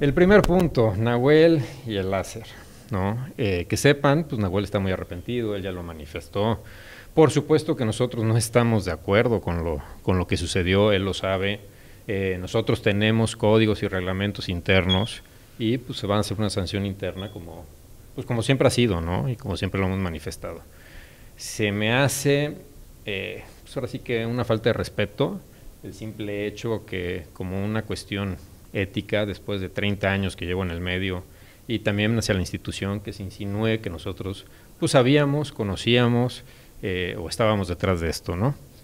El primer punto, Nahuel y el láser, ¿no? Eh, que sepan, pues Nahuel está muy arrepentido, él ya lo manifestó. Por supuesto que nosotros no estamos de acuerdo con lo, con lo que sucedió, él lo sabe. Eh, nosotros tenemos códigos y reglamentos internos y pues se va a hacer una sanción interna como, pues, como siempre ha sido, ¿no? Y como siempre lo hemos manifestado. Se me hace, eh, pues, ahora sí que una falta de respeto, el simple hecho que como una cuestión ética después de 30 años que llevo en el medio y también hacia la institución que se insinúe que nosotros pues sabíamos, conocíamos eh, o estábamos detrás de esto, ¿no?